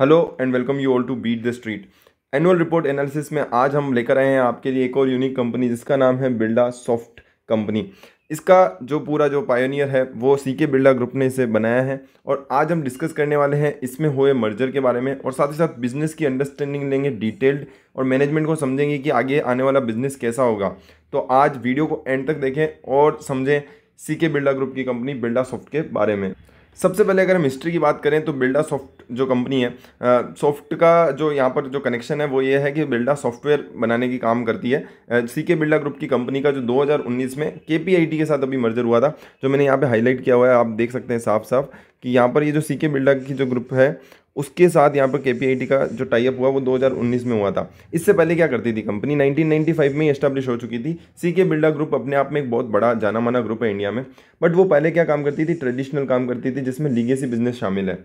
hello and welcome you all to beat the street annual report analysis में आज हम लेकर आए हैं आपके लिए एक और यूनिक कंपनी जिसका नाम है बिरला सॉफ्ट कंपनी इसका जो पूरा जो पायोनियर है वो सी के बिरला ग्रुप ने इसे बनाया है और आज हम डिस्कस करने वाले हैं इसमें हुए मर्जर के बारे में और साथ ही साथ बिजनेस की अंडरस्टैंडिंग लेंगे डिटेल्ड और मैनेजमेंट को समझेंगे कि आगे आने वाला बिजनेस कैसा होगा तो आज वीडियो को एंड तक देखें और समझें सी के बिरला ग्रुप की कंपनी बिरला सॉफ्ट के बारे में सबसे पहले अगर हम हिस्ट्री की बात करें तो बिल्डा सॉफ्ट जो कंपनी है सॉफ्ट का जो यहाँ पर जो कनेक्शन है वो ये है कि बिल्डा सॉफ्टवेयर बनाने की काम करती है सी के बिल्डा ग्रुप की कंपनी का जो 2019 में के के साथ अभी मर्जर हुआ था जो मैंने यहाँ पे हाईलाइट किया हुआ है आप देख सकते हैं साफ साफ कि यहाँ पर ये जो सी के बिल्डा की जो ग्रुप है उसके साथ यहाँ पर के का जो टाइप हुआ वो 2019 में हुआ था इससे पहले क्या करती थी कंपनी 1995 में इस्टेब्लिश हो चुकी थी सी के बिल्डा ग्रुप अपने आप में एक बहुत बड़ा जाना माना ग्रुप है इंडिया में बट वो पहले क्या काम करती थी ट्रेडिशनल काम करती थी जिसमें लीगेसी बिजनेस शामिल है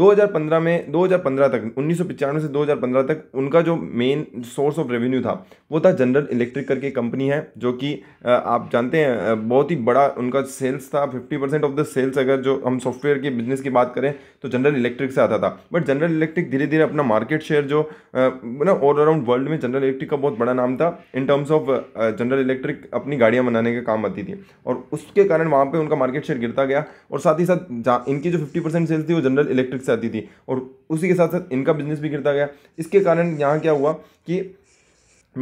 2015 में 2015 तक उन्नीस से 2015 तक उनका जो मेन सोर्स ऑफ रेवेन्यू था वो था जनरल इलेक्ट्रिक करके कंपनी है जो कि आप जानते हैं बहुत ही बड़ा उनका सेल्स था 50 परसेंट ऑफ द सेल्स अगर जो हम सॉफ्टवेयर के बिजनेस की बात करें तो जनरल इलेक्ट्रिक से आता था बट जनरल इलेक्ट्रिक धीरे धीरे अपना मार्केट शेयर जो ना ऑल अराउंड वर्ल्ड में जनरल इलेक्ट्रिक का बहुत बड़ा नाम था in terms of General Electric अपनी गाड़ियाँ बनाने का काम आती थी और उसके कारण वहाँ पर उनका मार्केट शेयर गिरता गया और साथ ही साथ इनकी जो फिफ्टी सेल्स थी वो जनरल इलेक्ट्रिक से आती थी और उसी के साथ साथ इनका बिजनेस भी गिरता गया इसके कारण यहाँ क्या हुआ कि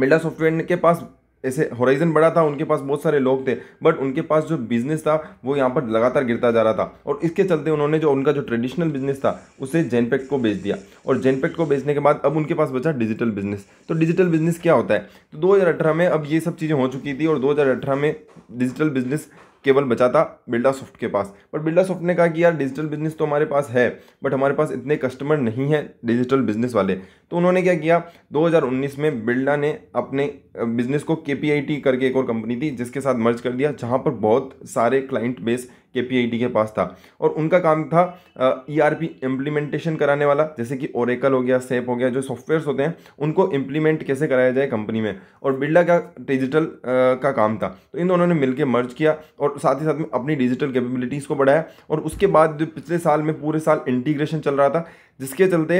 मिल्डा सॉफ्टवेयर के पास ऐसे होराइजन बड़ा था उनके पास बहुत सारे लोग थे बट उनके पास जो बिजनेस था वो यहाँ पर लगातार गिरता जा रहा था और इसके चलते उन्होंने जो उनका जो ट्रेडिशनल बिजनेस था उसे जेनपेक्ट को बेच दिया और जेनपेक्ट को बेचने के बाद अब उनके पास बचा डिजिटल बिजनेस तो डिजिटल बिजनेस क्या होता है तो दो में अब ये सब चीज़ें हो चुकी थी और दो में डिजिटल बिजनेस केवल बचा था बिल्डा सॉफ्ट के पास बट बिल्डा सॉफ्ट ने कहा कि यार डिजिटल बिजनेस तो हमारे पास है बट हमारे पास इतने कस्टमर नहीं हैं डिजिटल बिजनेस वाले तो उन्होंने क्या किया 2019 में बिल्डा ने अपने बिजनेस को के करके एक और कंपनी थी जिसके साथ मर्ज कर दिया जहाँ पर बहुत सारे क्लाइंट बेस के के पास था और उनका काम था ई आर पी इम्प्लीमेंटेशन कराने वाला जैसे कि ओरेकल हो गया सेप हो गया जो सॉफ्टवेयर्स होते हैं उनको इम्प्लीमेंट कैसे कराया जाए कंपनी में और बिरला का डिजिटल का काम था तो इन दोनों ने मिलकर मर्ज किया और साथ ही साथ में अपनी डिजिटल कैपेबिलिटीज़ को बढ़ाया और उसके बाद जो पिछले साल में पूरे साल इंटीग्रेशन चल रहा था जिसके चलते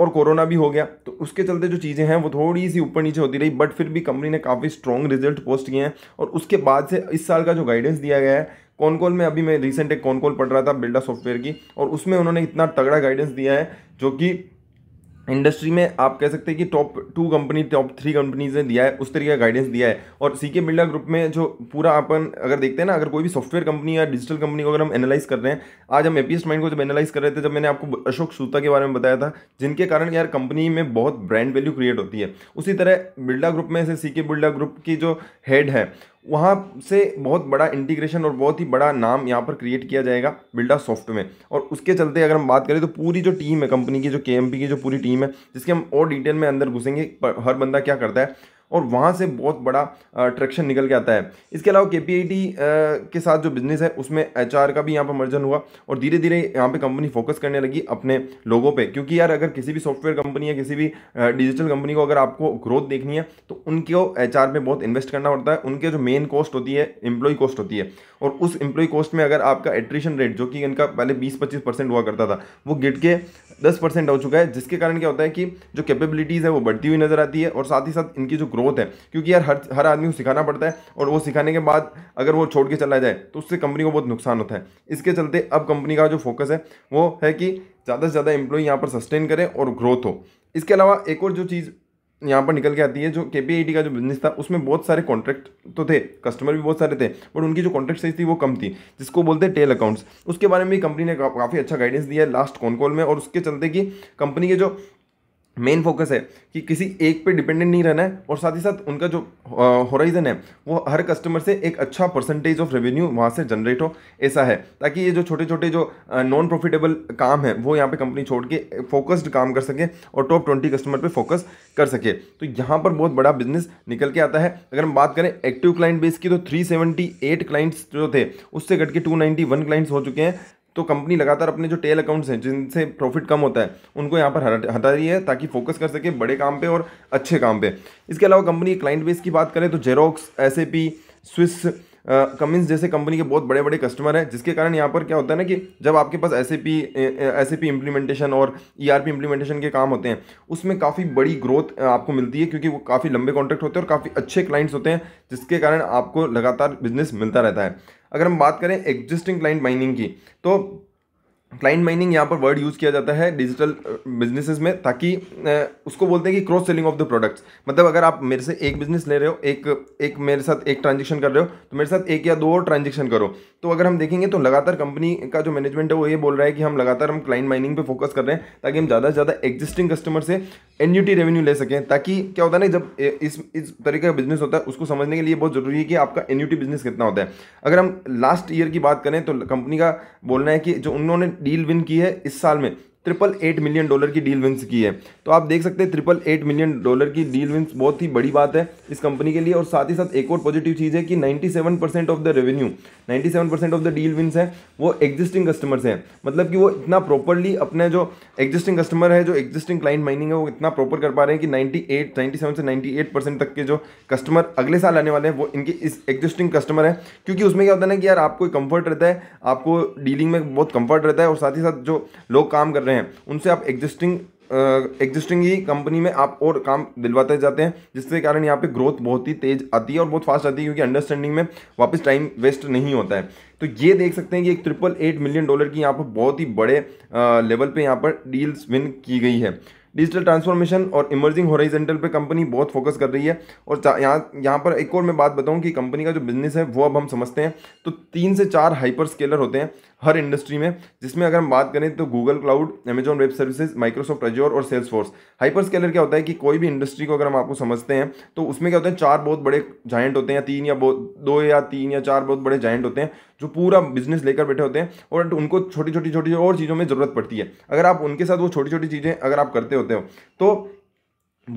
और कोरोना भी हो गया तो उसके चलते जो चीज़ें हैं वो थोड़ी सी ऊपर नीचे होती रही बट फिर भी कंपनी ने काफ़ी स्ट्रॉन्ग रिजल्ट पोस्ट किए हैं और उसके बाद से इस साल का जो गाइडेंस दिया गया है कॉनकॉल में अभी मैं रिसेंट एक कॉनकॉल पढ़ रहा था बिल्डा सॉफ्टवेयर की और उसमें उन्होंने इतना तगड़ा गाइडेंस दिया है जो कि इंडस्ट्री में आप कह सकते हैं कि top two company top three companies ने दिया है उस तरीके का गाइडेंस दिया है और सी के बिल्डा ग्रुप में जो पूरा अपन अगर देखते हैं ना अगर कोई भी सॉफ्टवेयर कंपनी या डिजिटल कंपनी को अगर हम एनालाइज कर रहे हैं आज हम एपीएस माइंड को जब एनालाइज कर रहे थे जब मैंने आपको अशोक सूता के बारे में बताया था जिनके कारण यार कंपनी में बहुत ब्रांड वैल्यू क्रिएट होती है उसी तरह बिल्डा ग्रुप में से सी के बिरला ग्रुप की जो हेड है वहाँ से बहुत बड़ा इंटीग्रेशन और बहुत ही बड़ा नाम यहाँ पर क्रिएट किया जाएगा बिल्डा सॉफ्ट में और उसके चलते अगर हम बात करें तो पूरी जो टीम है कंपनी की जो के की जो पूरी टीम है जिसके हम और डिटेल में अंदर घुसेंगे हर बंदा क्या करता है और वहाँ से बहुत बड़ा अट्रैक्शन निकल के आता है इसके अलावा के के साथ जो बिजनेस है उसमें एच का भी यहाँ पर मर्जन हुआ और धीरे धीरे यहाँ पर कंपनी फोकस करने लगी अपने लोगों पर क्योंकि यार अगर किसी भी सॉफ्टवेयर कंपनी या किसी भी डिजिटल कंपनी को अगर आपको ग्रोथ देखनी है तो उनको एच पे बहुत इन्वेस्ट करना पड़ता है उनके जो मेन कॉस्ट होती है एम्प्लॉय कॉस्ट होती है और उस एम्प्लॉय कॉस्ट में अगर आपका एट्रीशन रेट जो कि इनका पहले 20-25 परसेंट हुआ करता था वो गिट के 10 परसेंट हो चुका है जिसके कारण क्या होता है कि जो कैपेबिलिटीज़ है वो बढ़ती हुई नजर आती है और साथ ही साथ इनकी जो ग्रोथ है क्योंकि यार हर हर आदमी को सिखाना पड़ता है और वो सिखाने के बाद अगर वो छोड़ के चला जाए तो उससे कंपनी को बहुत नुकसान होता है इसके चलते अब कंपनी का जो फोकस है वो है कि ज़्यादा से ज़्यादा एम्प्लॉई यहाँ पर सस्टेन करें और ग्रोथ हो इसके अलावा एक और जो चीज़ यहाँ पर निकल के आती है जो के का जो बिजनेस था उसमें बहुत सारे कॉन्ट्रैक्ट तो थे कस्टमर भी बहुत सारे थे बट उनकी जो कॉन्ट्रैक्ट साइज थी वो कम थी जिसको बोलते हैं टेल अकाउंट्स उसके बारे में भी कंपनी ने काफ़ी अच्छा गाइडेंस दिया है लास्ट कॉन कॉल में और उसके चलते कि कंपनी के जो मेन फोकस है कि किसी एक पे डिपेंडेंट नहीं रहना है और साथ ही साथ उनका जो होराइजन है वो हर कस्टमर से एक अच्छा परसेंटेज ऑफ रेवेन्यू वहाँ से जनरेट हो ऐसा है ताकि ये जो छोटे छोटे जो नॉन प्रॉफिटेबल काम है वो यहाँ पे कंपनी छोड़ के फोकस्ड काम कर सके और टॉप ट्वेंटी कस्टमर पर फोकस कर सके तो यहाँ पर बहुत बड़ा बिजनेस निकल के आता है अगर हम बात करें एक्टिव क्लाइंट बेस की तो थ्री क्लाइंट्स जो थे उससे घट के टू क्लाइंट्स हो चुके हैं तो कंपनी लगातार अपने जो टेल अकाउंट्स हैं जिनसे प्रॉफिट कम होता है उनको यहाँ पर हटा रही है ताकि फोकस कर सके बड़े काम पे और अच्छे काम पे इसके अलावा कंपनी क्लाइंट बेस की बात करें तो जेरोक्स एस स्विस कमिंस जैसे कंपनी के बहुत बड़े बड़े कस्टमर हैं जिसके कारण यहाँ पर क्या होता है ना कि जब आपके पास S A P S A P implementation और ई आर पी इम्प्लीमेंटेशन के काम होते हैं उसमें काफ़ी बड़ी ग्रोथ आपको मिलती है क्योंकि वो काफ़ी लंबे कॉन्ट्रैक्ट होते हैं और काफ़ी अच्छे क्लाइंट्स होते हैं जिसके कारण आपको लगातार बिजनेस मिलता रहता है अगर हम बात करें एग्जिस्टिंग क्लाइंट माइनिंग की तो क्लाइंट माइनिंग यहाँ पर वर्ड यूज़ किया जाता है डिजिटल बिजनेसेस में ताकि उसको बोलते हैं कि cross selling of the products मतलब अगर आप मेरे से एक बिजनेस ले रहे हो एक एक मेरे साथ एक ट्रांजेक्शन कर रहे हो तो मेरे साथ एक या दो और ट्रांजेक्शन करो तो अगर हम देखेंगे तो लगातार कंपनी का जो मैनेजमेंट है वो ये बोल रहा है कि हम लगातार हम क्लाइंट माइनिंग पर फोकस कर रहे हैं ताकि हम ज़्यादा से ज़्यादा एग्जिस्टिंग कस्टमर से एन रेवेन्यू ले सकें ताकि क्या होता है ना जब इस इस तरीके का बिजनेस होता है उसको समझने के लिए बहुत ज़रूरी है कि आपका एन बिजनेस कितना होता है अगर हम लास्ट ईयर की बात करें तो कंपनी का बोलना है कि जो उन्होंने डील विन की है इस साल में ट्रिपल एट मिलियन डॉलर की डील विंस की है तो आप देख सकते हैं ट्रिपल एट मिलियन डॉलर की डील विंस बहुत ही बड़ी बात है इस कंपनी के लिए और साथ ही साथ एक और पॉजिटिव चीज़ है कि 97 percent of the revenue 97 percent of the deal wins है वो एग्जिस्टिंग कस्टमर्स हैं मतलब कि वो इतना प्रॉपरली अपने जो एग्जिस्टिंग कस्टमर है जो एग्जिस्टिंग क्लाइंट माइनिंग है वो इतना प्रॉपर कर पा रहे हैं कि नाइन्टी एट से नाइन्टी तक के जो कस्टमर अगले साल आने वाले हैं वो इनके इस एग्जिस्टिंग कस्टमर है क्योंकि उसमें क्या होता है ना कि यार आपको कम्फर्ट रहता है आपको डीलिंग में बहुत कम्फर्ट रहता है और साथ ही साथ जो लोग काम कर रहे हैं हैं उनसे आप एग्जिस्टिंग एग्जिस्टिंग ही कंपनी में आप और काम दिलवाते जाते हैं जिसके कारण यहाँ पे ग्रोथ बहुत ही तेज आती है और बहुत फास्ट आती है क्योंकि अंडरस्टैंडिंग में वापस टाइम वेस्ट नहीं होता है तो ये देख सकते हैं कि एक ट्रिपल एट मिलियन डॉलर की यहाँ पर बहुत ही बड़े लेवल पे यहाँ पर डील्स विन की गई है डिजिटल ट्रांसफॉर्मेशन और इमर्जिंग होराइजेंटल पे कंपनी बहुत फोकस कर रही है और यहाँ यहाँ पर एक और मैं बात बताऊँ कि कंपनी का जो बिजनेस है वो अब हम समझते हैं तो तीन से चार हाइपर स्केलर होते हैं हर इंडस्ट्री में जिसमें अगर हम बात करें तो Google Cloud Amazon web Services Microsoft Azure और सेल्स फोर्स हाइपर स्केलर क्या होता है कि कोई भी इंडस्ट्री को अगर हम आपको समझते हैं तो उसमें क्या होता है चार बहुत बड़े जाइंट होते हैं तीन या दो या तीन या चार बहुत बड़े जाइंट होते हैं जो पूरा बिजनेस लेकर बैठे होते हैं और उनको छोटी छोटी छोटी और चीज़ों में ज़रूरत पड़ती है अगर आप उनके साथ वो छोटी छोटी चीज़ें अगर आप करते होते हो तो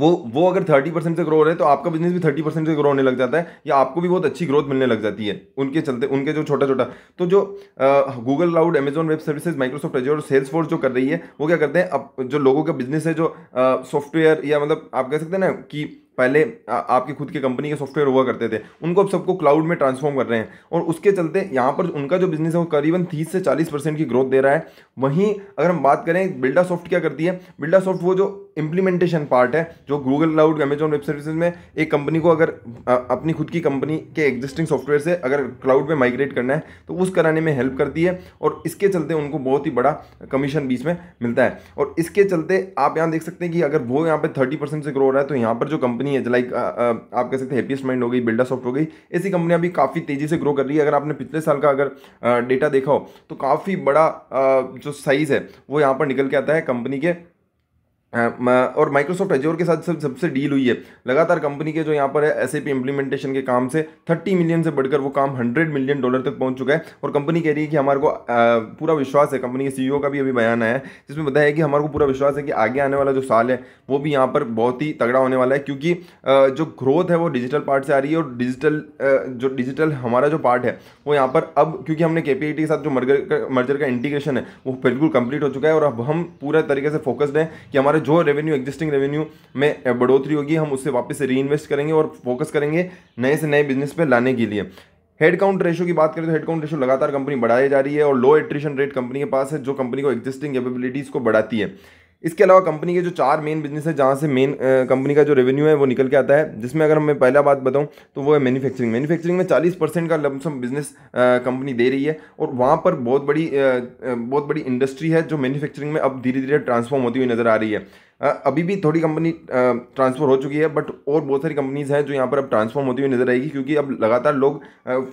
वो वो अगर थर्टी परसेंट से ग्रो हो रहे हैं तो आपका बिजनेस भी थर्टी परसेंट से ग्रो होने लग जाता है या आपको भी बहुत अच्छी ग्रोथ मिलने लग जाती है उनके चलते उनके जो छोटा छोटा तो जो Google Cloud Amazon Web Services Microsoft Azure और सेल्स फोर्स जो कर रही है वो क्या करते हैं अब जो लोगों का बिजनेस है जो सॉफ्टवेयर या मतलब आप कह सकते हैं ना कि पहले आपकी खुद की कंपनी के सॉफ्टवेयर हुआ करते थे उनको अब सबको क्लाउड में ट्रांसफॉर्म कर रहे हैं और उसके चलते यहाँ पर उनका जो बिजनेस है वो करीबन तीस से चालीस परसेंट की ग्रोथ दे रहा है वहीं अगर हम बात करें बिल्डा सॉफ्ट क्या करती है बिल्डा सॉफ्ट वो जो इम्प्लीमेंटेशन पार्ट है जो Google Cloud Amazon web Services में एक कंपनी को अगर आ, अपनी खुद की कंपनी के एग्जिस्टिंग सॉफ्टवेयर से अगर क्लाउड में माइग्रेट करना है तो उस कराने में हेल्प करती है और इसके चलते उनको बहुत ही बड़ा कमीशन बीच में मिलता है और इसके चलते आप यहाँ देख सकते हैं कि अगर वो यहाँ पर थर्टी से ग्रो हो रहा है तो यहाँ पर जो कंपनी कंपनी है लाइक uh, uh, आप कह सकते हैं हैप्पीस्ट माइंड हो गई बिल्डा सॉफ्ट हो गई ऐसी कंपनी अभी काफ़ी तेज़ी से ग्रो कर रही है अगर आपने पिछले साल का अगर डेटा uh, देखा हो तो काफ़ी बड़ा जो साइज़ है वो यहाँ पर निकल के आता है कंपनी के हाँ, और माइक्रोसॉफ्ट एजोर के साथ सब सबसे डील हुई है लगातार कंपनी के जो यहाँ पर है एस इंप्लीमेंटेशन इम्प्लीमेंटेशन के काम से 30 मिलियन से बढ़कर वो काम 100 मिलियन डॉलर तक पहुँच चुका है और कंपनी कह रही है कि हमारे को आ, पूरा विश्वास है कंपनी के सीईओ e का भी अभी बयान आया है जिसमें बताया कि हमारे को पूरा विश्वास है कि आगे आने वाला जो साल है वो भी यहाँ पर बहुत ही तगड़ा होने वाला है क्योंकि आ, जो ग्रोथ है वो डिजिटल पार्ट से आ रही है और डिजिटल जो डिजिटल हमारा जो पार्ट है वो यहाँ पर अब क्योंकि हमने के के साथ जो मर्जर का मर्जर का इंटीग्रेशन है वो बिल्कुल कंप्लीट हो चुका है और अब हम पूरा तरीके से फोकस्ड हैं कि हमारे हमारे जो रेवेन्यू एग्जिस्टिंग रेवेन्यू में बढ़ोतरी होगी हम उससे वापस री इन्वेस्ट करेंगे और फोकस करेंगे नए से नए बिजनेस पर लाने के लिए हेड काउंट रेशो की बात करें तो हेड काउंट रेशो लगातार कंपनी बढ़ाई जा रही है और लो एट्रिशन रेट कंपनी के पास है जो कंपनी को एग्जिस्टिंग कैपेबिलिटीज़ को बढ़ाती है इसके अलावा कंपनी के जो चार मेन बिजनेस है जहाँ से मेन कंपनी का जो रेवेन्यू है वो निकल के आता है जिसमें अगर मैं पहला बात बताऊँ तो वो है मैन्युफैक्चरिंग मैन्युफैक्चरिंग में 40 परसेंट का लमसम बिजनेस कंपनी दे रही है और वहाँ पर बहुत बड़ी आ, बहुत बड़ी इंडस्ट्री है जो मैन्युफैक्चरिंग में अब धीरे धीरे ट्रांसफॉर्म होती हुई नज़र आ रही है अभी भी थोड़ी कंपनी ट्रांसफर हो चुकी है बट और बहुत सारी कंपनीज़ हैं जो यहाँ पर अब ट्रांसफॉर्म होती हुई नजर आएगी क्योंकि अब लगातार लोग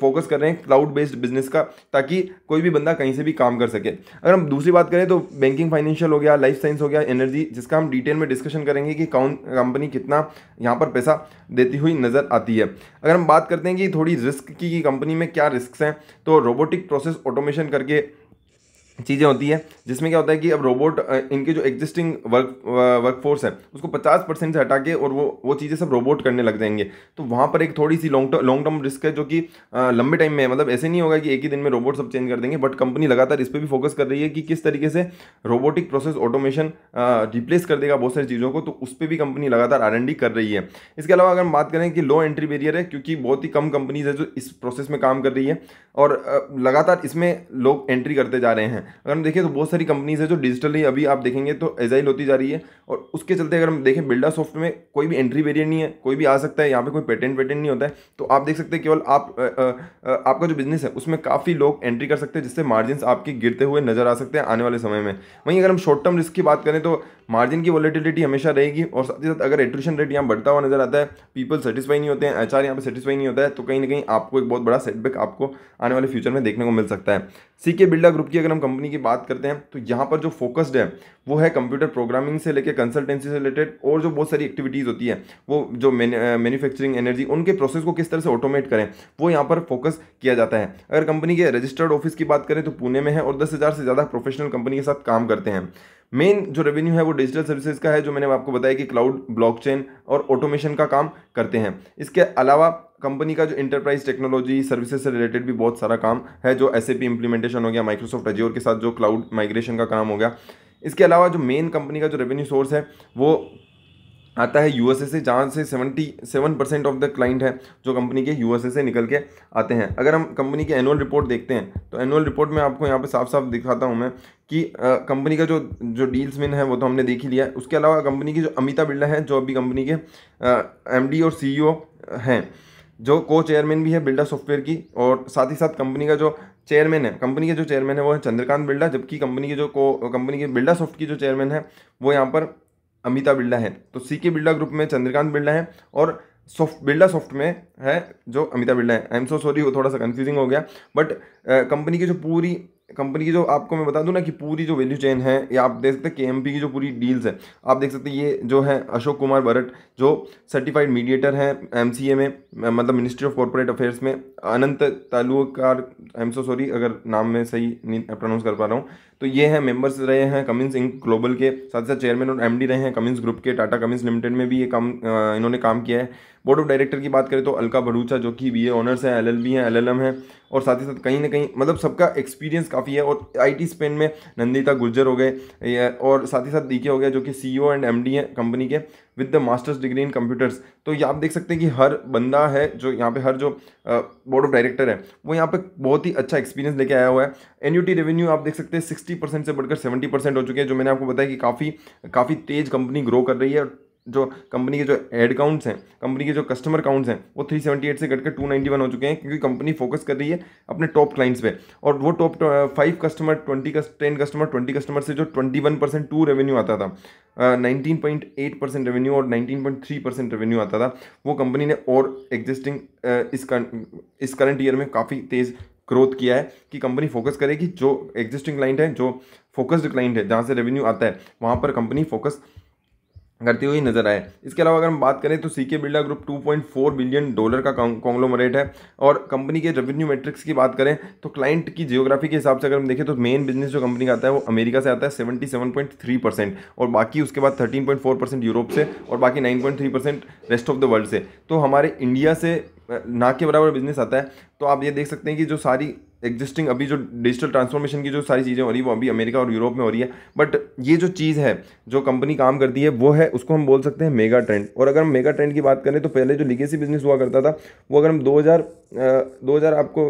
फोकस कर रहे हैं क्लाउड बेस्ड बिजनेस का ताकि कोई भी बंदा कहीं से भी काम कर सके अगर हम दूसरी बात करें तो बैंकिंग फाइनेंशियल हो गया लाइफ साइंस हो गया एनर्जी जिसका हम डिटेल में डिस्कशन करेंगे कि कौन कंपनी कितना यहाँ पर पैसा देती हुई नज़र आती है अगर हम बात करते हैं कि थोड़ी रिस्क की कंपनी में क्या रिस्क हैं तो रोबोटिक प्रोसेस ऑटोमेशन करके चीज़ें होती है जिसमें क्या होता है कि अब रोबोट इनके जो एग्जिस्टिंग वर्क वर्क फोर्स है उसको 50 परसेंट से हटा के और वो वो चीज़ें सब रोबोट करने लग जाएंगे तो वहाँ पर एक थोड़ी सी long term long term risk है जो कि लंबे टाइम में है मतलब ऐसे नहीं होगा कि एक ही दिन में रोबोट सब चेंज कर देंगे बट कंपनी लगातार इस पर भी फोकस कर रही है कि किस तरीके से रोबोटिक प्रोसेस ऑटोमेशन रिप्लेस कर देगा बहुत सारी चीज़ों को तो उस पर भी कंपनी लगातार आर कर रही है इसके अलावा अगर हम बात करें कि लो एंट्री बेरियर है क्योंकि बहुत ही कम कंपनीज है जो इस प्रोसेस में काम कर रही है और लगातार इसमें लोग एंट्री करते जा रहे हैं अगर हम देखें तो बहुत सारी कंपनीज है जो डिजिटली अभी आप देखेंगे तो एजाइल होती जा रही है और उसके चलते अगर हम देखें बिल्डा सॉफ्ट में कोई भी एंट्री वेरियंट नहीं है कोई भी आ सकता है यहाँ पे कोई पेटेंट वेटेंट नहीं होता है तो आप देख सकते हैं केवल आप आ, आ, आ, आपका जो बिजनेस है उसमें काफ़ी लोग एंट्री कर सकते हैं जिससे मार्जिन आपके गिरते हुए नजर आ सकते हैं आने वाले समय में वहीं अगर हम शॉर्ट टर्म रिस्क की बात करें तो मार्जिन की वॉलेटिलिटी हमेशा रहेगी और साथ ही साथ अगर एट्रिशन रेट यहाँ बढ़ता हुआ नजर आता है पीपल सेटिस्फाई नहीं होते हैं एचआर यहाँ पर सेटिस्फाई नहीं होता है तो कहीं ना कहीं आपको एक बहुत बड़ा सेटबैक आपको आने वाले फ्यूचर में देखने को मिल सकता है सीके बिल्डा ग्रुप की अगर हम कंपनी की बात करते हैं तो यहाँ पर जो फोकस्ड है वो है कंप्यूटर प्रोग्रामिंग से लेकर कंसल्टेंसी से रिलेटेड और जो बहुत सारी एक्टिविटीज़ होती है वो जो मैन्युफैक्चरिंग एनर्जी उनके प्रोसेस को किस तरह से ऑटोमेट करें वो यहाँ पर फोकस किया जाता है अगर कंपनी के रजिस्टर्ड ऑफिस की बात करें तो पुणे में है और दस हज़ार से ज़्यादा प्रोफेशनल कंपनी के साथ काम करते हैं मेन जो रेवेन्यू है वो डिजिटल सर्विसेज का है जो मैंने आपको बताया कि क्लाउड ब्लॉकचेन और ऑटोमेशन का काम करते हैं इसके अलावा कंपनी का जो इंटरप्राइज टेक्नोलॉजी सर्विसेज से रिलेटेड भी बहुत सारा काम है जो एस इंप्लीमेंटेशन हो गया माइक्रोसॉफ्ट एजियोर के साथ जो क्लाउड माइग्रेशन का काम हो गया इसके अलावा जो मेन कंपनी का जो रेवेन्यू सोर्स है वो आता है यूएसए से जहाँ से seventy seven percent of the client है जो कंपनी के यूएसए से निकल के आते हैं अगर हम कंपनी की एनुअल रिपोर्ट देखते हैं तो एनुअल रिपोर्ट में आपको यहाँ पे साफ साफ दिखाता हूँ मैं कि कंपनी का जो जो डील्स मिन है वो तो हमने देख ही लिया है उसके अलावा कंपनी की जो अमिता बिरला है जो अभी कंपनी के एम और सी e हैं जो को चेयरमैन भी है बिल्डा सॉफ्टवेयर की और साथ ही साथ कंपनी का जो चेयरमैन है कंपनी के जो चेयरमैन है वो है चंद्रकांत बिल्डा जबकि कंपनी के जो को कंपनी के बिल्डा सॉफ्ट की जो चेयरमैन है वो यहाँ पर अमिता बिल्डा है तो सी के बिल्डा ग्रुप में चंद्रकांत बिल्डा है और सॉफ्ट बिल्डा सॉफ्ट में है जो अमिता बिल्डा है आई एम सो सॉरी वो थोड़ा सा कन्फ्यूजिंग हो गया बट कंपनी की जो पूरी कंपनी की जो आपको मैं बता दूं ना कि पूरी जो वैल्यू चेन है या आप देख सकते हैं के की जो पूरी डील्स है आप देख सकते हैं ये जो है अशोक कुमार बरट जो सर्टिफाइड मीडिएटर हैं एम में मतलब मिनिस्ट्री ऑफ कॉरपोरेट अफेयर्स में अनंत तालुकार आई एम सो सॉरी अगर नाम में सही नहीं प्रोनाउंस कर पा रहा हूँ तो ये हैं मेंबर्स रहे हैं कमिंस इंक ग्लोबल के साथ साथ चेयरमैन और एमडी रहे हैं कमिंस ग्रुप के टाटा कमिंस लिमिटेड में भी ये काम इन्होंने काम किया है बोर्ड ऑफ डायरेक्टर की बात करें तो अलका भरूचा जो कि बी ए ऑनर्स हैं एल एल बी हैं एल एल एम हैं और साथ ही साथ कहीं ना कहीं मतलब सबका एक्सपीरियंस काफ़ी है और आई टी स्पेन में नंदिता गुर्जर हो गए और साथ ही साथ डीके हो गया जो कि सी एंड एम डी हैं कंपनी के with the masters degree in computers तो ये आप देख सकते हैं कि हर बंदा है जो यहाँ पे हर जो बोर्ड ऑफ डायरेक्टर है वो यहाँ पे बहुत ही अच्छा एक्सपीरियंस लेके आया हुआ है एन रेवेन्यू आप देख सकते हैं सिक्सटी परसेंट से बढ़कर सेवेंटी परसेंट हो चुके हैं जो मैंने आपको बताया कि काफ़ी काफ़ी तेज़ कंपनी ग्रो कर रही है जो कंपनी के जो एड काउंट्स हैं कंपनी के जो कस्टमर काउंट्स हैं वो 378 से घटकर 291 हो चुके हैं क्योंकि कंपनी फोकस कर रही है अपने टॉप क्लाइंट्स पे और वो top five customer twenty ten customer twenty customer से जो twenty one percent to revenue आता था nineteen point eight percent revenue और nineteen point three percent revenue आता था वो कंपनी ने और एग्जिस्टिंग uh, इस इस करंट ईयर में काफ़ी तेज़ ग्रोथ किया है कि कंपनी फोकस करेगी जो एग्जिस्टिंग क्लाइंट है जो फोकस्ड क्लाइंट है जहाँ से रेवेन्यू आता है वहाँ पर कंपनी फोकस करती हुई नजर आए इसके अलावा अगर हम बात करें तो C K Birla group 2.4 billion dollar का कॉन्ग्लोमरेट है और कंपनी के रेवेन्यू मैट्रिक्स की बात करें तो क्लाइंट की जियोग्राफी के हिसाब से अगर हम देखें तो मेन बिजनेस जो कंपनी का आता है वो अमेरिका से आता है 77.3 परसेंट और बाकी उसके बाद 13.4 परसेंट यूरोप से और बाकी nine percent rest of the world से तो हमारे इंडिया से ना के बराबर बिजनेस आता है तो आप ये देख सकते हैं कि जो सारी एग्जिस्टिंग अभी जो डिजिटल ट्रांसफॉर्मेशन की जो सारी चीज़ें हो रही है वो अभी अमेरिका और यूरोप में हो रही है बट ये जो चीज़ है जो कंपनी काम करती है वो है उसको हम बोल सकते हैं मेगा ट्रेंड और अगर हम मेगा ट्रेंड की बात करें तो पहले जो लिगेसी बिजनेस हुआ करता था वो अगर हम 2000 2000 आपको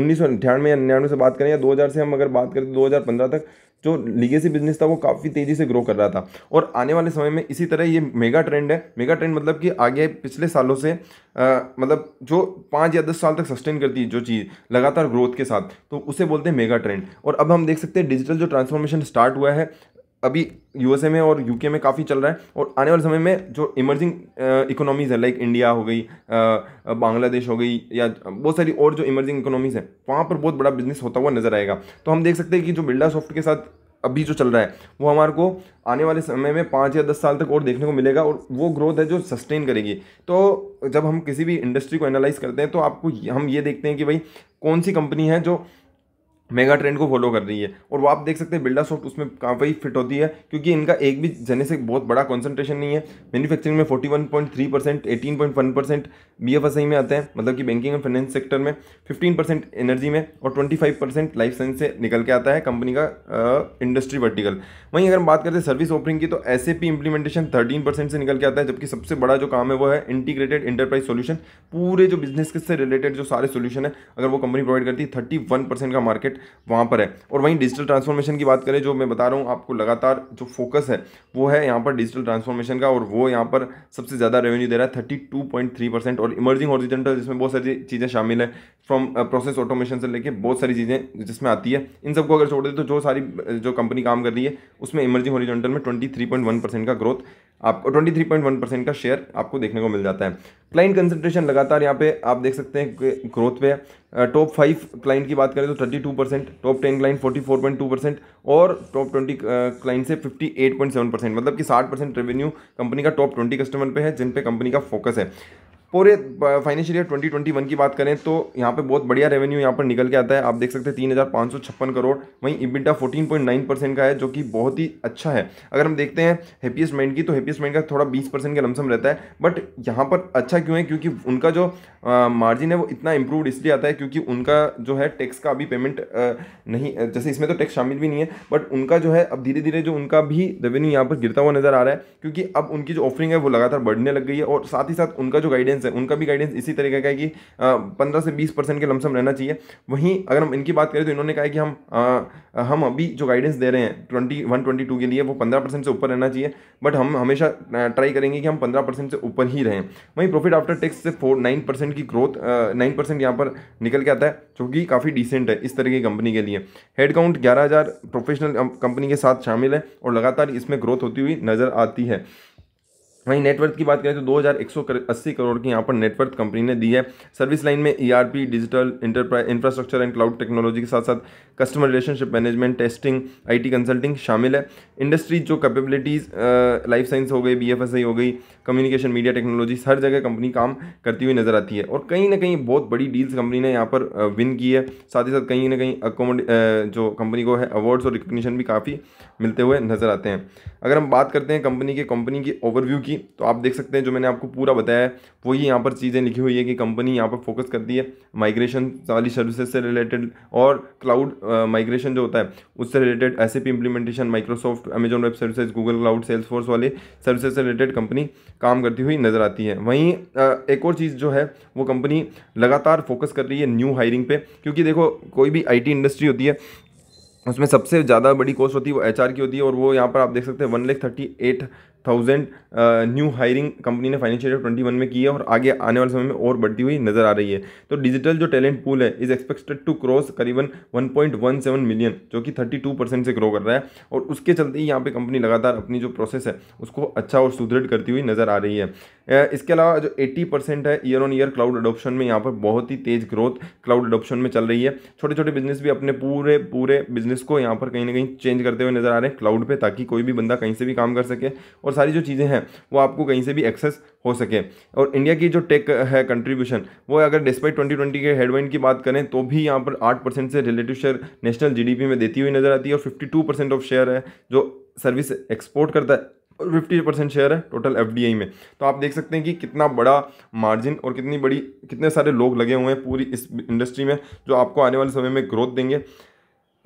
उन्नीस सौ अठानवे या निन्यानवे से बात करें या 2000 से हम अगर बात करें तो दो तक जो लीगेसी बिजनेस था वो काफ़ी तेज़ी से ग्रो कर रहा था और आने वाले समय में इसी तरह ये मेगा ट्रेंड है मेगा ट्रेंड मतलब कि आगे पिछले सालों से आ, मतलब जो पाँच या दस साल तक सस्टेन करती है जो चीज़ लगातार ग्रोथ के साथ तो उसे बोलते हैं मेगा ट्रेंड और अब हम देख सकते हैं डिजिटल जो ट्रांसफॉर्मेशन स्टार्ट हुआ है अभी यूएसए में और यूके में काफ़ी चल रहा है और आने वाले समय में जो इमर्जिंग इकोनॉमीज़ है लाइक इंडिया हो गई बांग्लादेश uh, uh, हो गई या बहुत सारी और जो इमर्जिंग इकोनॉमीज़ है वहाँ पर बहुत बड़ा बिजनेस होता हुआ नज़र आएगा तो हम देख सकते हैं कि जो बिल्डा सॉफ्ट के साथ अभी जो चल रहा है वो हमारे को आने वाले समय में पाँच या दस साल तक और देखने को मिलेगा और वो ग्रोथ है जो सस्टेन करेगी तो जब हम किसी भी इंडस्ट्री को एनालाइज करते हैं तो आपको हम ये देखते हैं कि भाई कौन सी कंपनी है जो मेगा ट्रेंड को फॉलो कर रही है और वो आप देख सकते हैं बिल्डा सॉफ्ट उसमें काफ़ी फिट होती है क्योंकि इनका एक भी जने से बहुत बड़ा कंसंट्रेशन नहीं है मैन्युफैक्चरिंग में 41.3 percent eighteen percent B F S I में आते हैं मतलब कि बैंकिंग एंड फाइनेंस सेक्टर में 15 परसेंट एनर्जी में और 25 परसेंट लाइफ साइंस से निकल के आता है कंपनी का इंडस्ट्री वर्टिकल वहीं अगर हम बात करते हैं सर्विस ऑफरिंग की तो S A P implementation thirteen percent से निकल के आता है जबकि सबसे बड़ा जो काम है वो है इंटीग्रेटेड इंटरप्राइज सोल्यूशन पूरे जो बिजनेस से रिलेटेड जो सारे सोल्यूशन है अगर वो कंपनी प्रोवाइड करती है थर्टी का मार्केट वहाँ पर है और वहीं डिजिटल ट्रांसफॉर्मेशन की बात करें जो मैं बता रहा हूँ आपको लगातार जो फोकस है वो है यहाँ पर डिजिटल ट्रांसफॉर्मेशन का और वो यहाँ पर सबसे ज़्यादा रेवेन्यू दे रहा है thirty two point three percent और इमर्जिंग हॉरिजेंटल जिसमें बहुत सारी चीज़ें शामिल है फ्रॉम प्रोसेस ऑटोमेशन से लेकर बहुत सारी चीज़ें जिसमें आती है इन सबको अगर छोड़ दें तो जो सारी uh, जो कंपनी काम कर रही है उसमें इमर्जिंग हॉरिजेंटल में twenty three point one percent का ग्रोथ आपको twenty three point one percent का शेयर आपको देखने को मिल जाता है क्लाइंट कंसंट्रेशन लगातार यहाँ पे आप देख सकते हैं ग्रोथ पे है टॉप फाइव क्लाइंट की बात करें तो thirty two percent top ten client forty four point two percent और टॉप ट्वेंटी क्लाइंट से fifty eight point seven percent मतलब कि साठ परसेंट रेवेन्यू कंपनी का टॉप ट्वेंटी कस्टमर पे है जिन पे कंपनी का फोकस है पूरे फाइनेंशियल ईयर 2021 की बात करें तो यहाँ पे बहुत बढ़िया रेवेन्यू यहाँ पर निकल के आता है आप देख सकते हैं तीन हज़ार पाँच सौ छप्पन करोड़ वहीं इबिटा 14.9 परसेंट का है जो कि बहुत ही अच्छा है अगर हम देखते हैं हैप्पीएस्ट माइंड की तो हैप्पीएस्ट माइंड का थोड़ा बीस परसेंट का लमसम रहता है बट यहाँ पर अच्छा क्यों है क्योंकि उनका जो मार्जिन है वो इतना इंप्रूव इसलिए आता है क्योंकि उनका जो है टैक्स का अभी पेमेंट नहीं जैसे इसमें तो टैक्स शामिल भी नहीं है बट उनका जो है अब धीरे धीरे जो उनका भी रेवेन्यू यहाँ पर गिरता हुआ नज़र आ रहा है क्योंकि अब उनकी जो ऑफरिंग है वो लगातार बढ़ने लग गई है और साथ ही साथ उनका जो गाइडेंस गाइडेंस है उनका भी गाइडेंस इसी तरीके का है कि पंद्रह से बीस परसेंट के लमसम रहना चाहिए वहीं अगर हम इनकी बात करें तो इन्होंने कहा कि हम आ, हम अभी जो गाइडेंस दे रहे हैं ट्वेंटी वन ट्वेंटी टू के लिए वो पंद्रह परसेंट से ऊपर रहना चाहिए बट हम हमेशा ट्राई करेंगे कि हम पंद्रह परसेंट से ऊपर ही रहें वहीं प्रॉफिट आफ्टर टैक्स से फोर नाइन परसेंट की ग्रोथ नाइन परसेंट यहाँ पर निकल के आता है जो कि काफ़ी डिसेंट है इस तरह की कंपनी के लिए हेड काउंट ग्यारह हज़ार प्रोफेशनल कंपनी के साथ शामिल है और लगातार इसमें ग्रोथ होती हुई नज़र आती है वहीं नेटवर्थ की बात करें तो दो हज़ार एक सौ अस्सी करोड़ की यहाँ पर नेटवर्थ कंपनी ने दी है सर्विस लाइन में ERP digital enterprise infrastructure and cloud technology के साथ साथ customer relationship management testing IT consulting शामिल है इंडस्ट्रीज जो कैपेबिलिटीज़ लाइफ साइंस हो गई बीएफएसआई हो गई कम्युनिकेशन मीडिया टेक्नोलॉजी हर जगह कंपनी काम करती हुई नज़र आती है और कहीं ना कहीं बहुत बड़ी डील्स कंपनी ने यहाँ पर विन की है साथ ही साथ कहीं ना कहीं अकोमोड जो कंपनी को है अवार्ड्स और रिकोगशन भी काफ़ी मिलते हुए नज़र आते हैं अगर हम बात करते हैं कंपनी के कंपनी की ओवरव्यू की की तो आप देख सकते हैं जो मैंने आपको पूरा बताया है वही यहाँ पर चीज़ें लिखी हुई है कि कंपनी यहाँ पर फोकस करती है माइग्रेशन वाली सर्विसेज से रिलेटेड और क्लाउड माइग्रेशन जो होता है उससे related S P implementation Microsoft Amazon web services Google cloud salesforce वाले सर्विसेज से रिलेटेड कंपनी काम करती हुई नज़र आती है वहीं एक और चीज़ जो है वो कंपनी लगातार फोकस कर रही है न्यू हायरिंग पे क्योंकि देखो कोई भी आई इंडस्ट्री होती है उसमें सबसे ज़्यादा बड़ी कॉस्ट होती है वो एचआर की होती है और वो यहाँ पर आप देख सकते हैं one lakh thirty eight thousand new hiring company ने फाइनेंशियल ईयर ट्वेंटी वन में की है और आगे आने वाले समय में और बढ़ती हुई नजर आ रही है तो डिजिटल जो टैलेंट पूल है इज एक्सपेक्टेड टू क्रॉस करीबन one point one seven million जो कि थर्टी टू परसेंट से ग्रो कर रहा है और उसके चलते ही यहाँ पे कंपनी लगातार अपनी जो प्रोसेस है उसको अच्छा और सुदृढ़ करती हुई नजर आ रही है इसके अलावा जो एट्टी परसेंट है year on year cloud adoption में यहाँ पर बहुत ही तेज ग्रोथ क्लाउड अडोप्शन में चल रही है छोटे छोटे बिजनेस भी अपने पूरे पूरे बिजनेस को यहाँ पर कहीं ना कहीं चेंज करते हुए नजर आ रहे हैं क्लाउड पर ताकि कोई भी बंदा कहीं से भी काम कर सके और सारी जो चीज़ें हैं वो आपको कहीं से भी एक्सेस हो सके और इंडिया की जो टेक है कंट्रीब्यूशन वो अगर डिस्पाइट ट्वेंटी ट्वेंटी के हेडवाइन की बात करें तो भी यहाँ पर आठ परसेंट से रिलेटिव शेयर नेशनल जीडीपी में देती हुई नजर आती है और fifty two percent of share है जो सर्विस एक्सपोर्ट करता है और फिफ्टी परसेंट शेयर है टोटल एफ में तो आप देख सकते हैं कि कितना बड़ा मार्जिन और कितनी बड़ी कितने सारे लोग लगे हुए हैं पूरी इस इंडस्ट्री में जो आपको आने वाले समय में ग्रोथ देंगे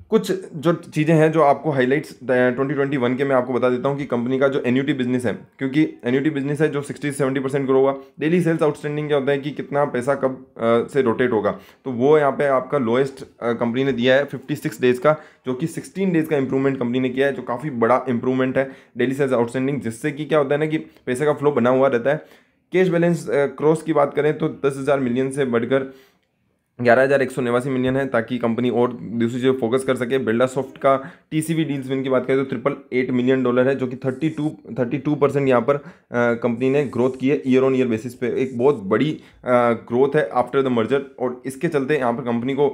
कुछ जो चीज़ें हैं जो आपको हाईलाइट्स 2021 के मैं आपको बता देता हूँ कि कंपनी का जो एन्यूटी बिजनेस है क्योंकि एन्यूटी बिजनेस है जो 60 70 परसेंट ग्रो हुआ डेली सेल्स आउटस्टैंडिंग क्या होता है कि कितना पैसा कब आ, से रोटेट होगा तो वो यहाँ पे आपका लोएस्ट कंपनी ने दिया है 56 डेज़ का जो कि सिक्सटीन डेज़ का इंप्रूवमेंट कंपनी ने किया है जो काफ़ी बड़ा इंप्रूवमेंट है डेली सेल्स आउटस्टैंडिंग जिससे कि क्या होता है ना कि पैसे का फ्लो बना हुआ रहता है कैश बैलेंस क्रॉस की बात करें तो दस हज़ार मिलियन से बढ़कर ग्यारह हज़ार एक सौ नवासी मिलियन है ताकि कंपनी और दूसरी चीज़ फोकस कर सके बिल्डा सॉफ्ट का टीसीवी डील्स विन की बात करें तो ट्रिपल एट मिलियन डॉलर है जो कि thirty two thirty two percent यहाँ पर कंपनी ने ग्रोथ की है ईयर ऑन ईयर बेसिस पे एक बहुत बड़ी ग्रोथ है आफ्टर द मर्जर और इसके चलते यहाँ पर कंपनी को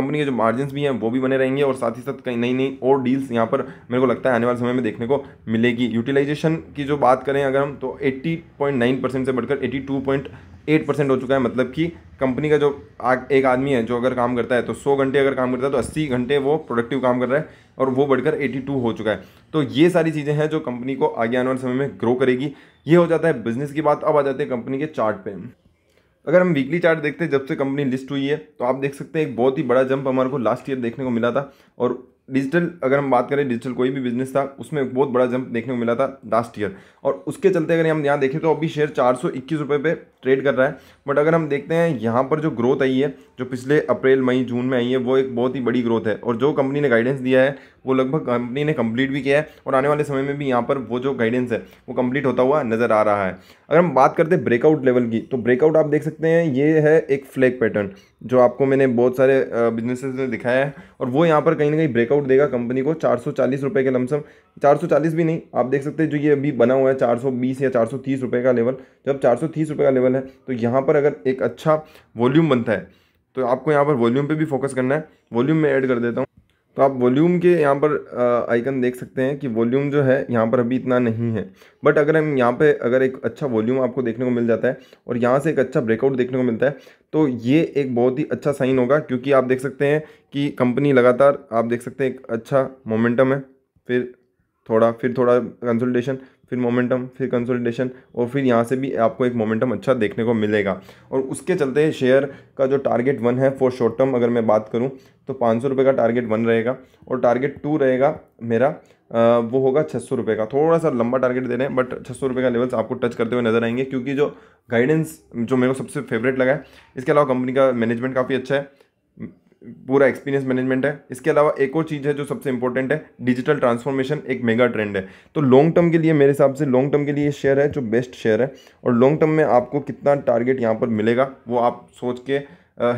कंपनी के जो मार्जिन भी हैं वो भी बने रहेंगे और साथ ही साथ कई नई नई और डील्स यहाँ पर मेरे को लगता है आने वाले समय में देखने को मिलेगी यूटिलाइजेशन की जो बात करें अगर हम तो एट्टी पॉइंट नाइन परसेंट से बढ़कर eighty two point eight percent हो चुका है मतलब कि कंपनी का जो आ, एक आदमी है जो अगर काम करता है तो सौ घंटे अगर काम करता है तो अस्सी घंटे वो प्रोडक्टिव काम कर रहा है और वो बढ़कर एटी टू हो चुका है तो ये सारी चीज़ें हैं जो कंपनी को आगे आने वाले समय में ग्रो करेगी ये हो जाता है बिजनेस की बात अब आ जाते हैं कंपनी के चार्ट पे अगर हम वीकली चार्ट देखते हैं जब से कंपनी लिस्ट हुई है तो आप देख सकते हैं एक बहुत ही बड़ा जंप हमारे को लास्ट ईयर देखने को मिला था और डिजिटल अगर हम बात करें डिजिटल कोई भी बिजनेस था उसमें बहुत बड़ा जंप देखने को मिला था लास्ट ईयर और उसके चलते अगर हम यहाँ देखें तो अभी शेयर चार सौ इक्कीस रुपये पे ट्रेड कर रहा है बट अगर हम देखते हैं यहाँ पर जो ग्रोथ आई है जो पिछले अप्रैल मई जून में आई है वो एक बहुत ही बड़ी ग्रोथ है और जो कंपनी ने गाइडेंस दिया है वो लगभग कंपनी ने कंप्लीट भी किया है और आने वाले समय में भी यहाँ पर वो जो गाइडेंस है वो कंप्लीट होता हुआ नज़र आ रहा है अगर हम बात करते हैं ब्रेकआउट लेवल की तो ब्रेकआउट आप देख सकते हैं ये है एक फ्लैग पैटर्न जो आपको मैंने बहुत सारे बिजनेसेस में दिखाया है और वो यहाँ पर कहीं ना कहीं ब्रेकआउट आउट देगा कंपनी को चार सौ चालीस रुपये के लमसम चार सौ चालीस भी नहीं आप देख सकते हैं जो ये अभी बना हुआ है चार सौ बीस या चार सौ तीस रुपये का लेवल जब चार सौ तीस रुपये का लेवल है तो यहाँ पर अगर एक अच्छा वॉल्यूम बनता है तो आपको यहाँ पर वॉल्यूम पे भी फोकस करना है वॉल्यूम में ऐड कर देता हूँ तो आप वॉल्यूम के यहाँ पर आइकन देख सकते हैं कि वॉल्यूम जो है यहाँ पर अभी इतना नहीं है बट अगर हम यहाँ पे अगर एक अच्छा वॉल्यूम आपको देखने को मिल जाता है और यहाँ से एक अच्छा ब्रेकआउट देखने को मिलता है तो ये एक बहुत ही अच्छा साइन होगा क्योंकि आप देख सकते हैं कि कंपनी लगातार आप देख सकते हैं एक अच्छा मोमेंटम है फिर थोड़ा फिर थोड़ा कंसल्टेशन फिर मोमेंटम फिर कंसोलिडेशन और फिर यहाँ से भी आपको एक मोमेंटम अच्छा देखने को मिलेगा और उसके चलते शेयर का जो टारगेट वन है फॉर शॉर्ट टर्म अगर मैं बात करूँ तो पाँच सौ रुपये का टारगेट वन रहेगा और टारगेट टू रहेगा मेरा वो होगा छः सौ रुपये का थोड़ा सा लंबा टारगेट दे रहे हैं बट छः सौ रुपये का लेवल्स आपको टच करते हुए नजर आएंगे क्योंकि जो गाइडेंस जो मेरे को सबसे फेवरेट लगा है इसके अलावा कंपनी का मैनेजमेंट काफ़ी अच्छा है पूरा एक्सपीरियंस मैनेजमेंट है इसके अलावा एक और चीज़ है जो सबसे इंपॉर्टेंट है डिजिटल ट्रांसफॉर्मेशन एक मेगा ट्रेंड है तो लॉन्ग टर्म के लिए मेरे हिसाब से लॉन्ग टर्म के लिए शेयर है जो बेस्ट शेयर है और लॉन्ग टर्म में आपको कितना टारगेट यहाँ पर मिलेगा वो आप सोच के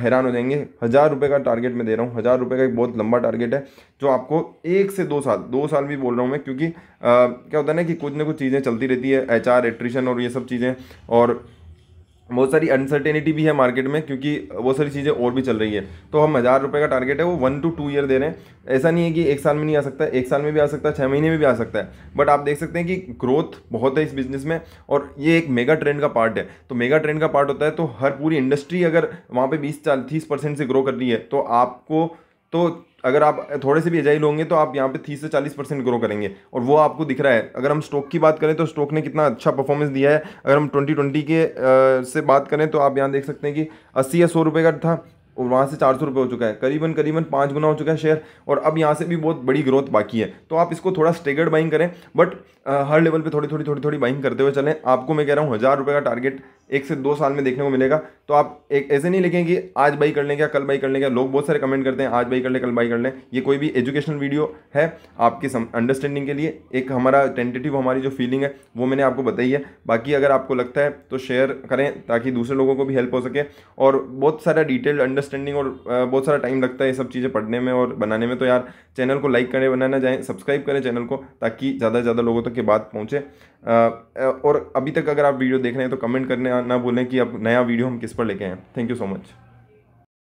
हैरान हो जाएंगे हज़ार रुपये का टारगेट मैं दे रहा हूँ हज़ार रुपये का एक बहुत लंबा टारगेट है जो आपको एक से दो साल दो साल भी बोल रहा हूँ मैं क्योंकि आ, क्या होता है ना कि कुछ ना कुछ चीज़ें चलती रहती है एच आर और ये सब चीज़ें और बहुत सारी अनसर्टेनिटी भी है मार्केट में क्योंकि बहुत सारी चीज़ें और भी चल रही है तो हम हज़ार रुपये का टारगेट है वो वन टू टू ईयर दे रहे हैं ऐसा नहीं है कि एक साल में नहीं आ सकता एक साल में भी आ सकता है छः महीने में भी आ सकता है बट आप देख सकते हैं कि ग्रोथ बहुत है इस बिज़नेस में और ये एक मेगा ट्रेंड का पार्ट है तो मेगा ट्रेंड का पार्ट होता है तो हर पूरी इंडस्ट्री अगर वहाँ पर बीस चालीस परसेंट से ग्रो कर रही है तो आपको तो अगर आप थोड़े से भी एजाइल होंगे तो आप यहाँ पे तीस से चालीस परसेंट ग्रो करेंगे और वो आपको दिख रहा है अगर हम स्टॉक की बात करें तो स्टॉक ने कितना अच्छा परफॉर्मेंस दिया है अगर हम ट्वेंटी ट्वेंटी के आ, से बात करें तो आप यहाँ देख सकते हैं कि अस्सी या सौ रुपये का था और वहाँ से चार सौ रुपये हो चुका है करीबन करीबन पाँच गुना हो चुका है शेयर और अब यहाँ से भी बहुत बड़ी ग्रोथ बाकी है तो आप इसको थोड़ा स्टेगर्ड बाइंग करें बट हर लेवल पे थोड़ी थोड़ी थोड़ी थोड़ी बाइंग करते हुए चलें आपको मैं कह रहा हूँ हज़ार रुपये का टारगेट एक से दो साल में देखने को मिलेगा तो आप एक ऐसे नहीं लिखें कि आज बाई कर लें क्या कल बाई कर लें क्या लोग बहुत सारे कमेंट करते हैं आज बाई कर लें कल बाई कर लें ये कोई भी एजुकेशनल वीडियो है आपकी अंडरस्टैंडिंग के लिए एक हमारा टेंटेटिव हमारी जो फीलिंग है वो मैंने आपको बताई है बाकी अगर आपको लगता है तो शेयर करें ताकि दूसरे लोगों को भी हेल्प हो सके और बहुत सारा डिटेल्ड अंडरस्टैंडिंग और बहुत सारा टाइम लगता है ये सब चीज़ें पढ़ने में और बनाने में तो यार चैनल को लाइक करें बनाना जाए सब्सक्राइब करें चैनल को ताकि ज़्यादा से ज़्यादा लोगों तक ये बात पहुँचे और अभी तक अगर आप वीडियो देख रहे हैं तो कमेंट करने ना बोलें कि अब नया वीडियो हम किस पर लेके आए थैंक यू सो मच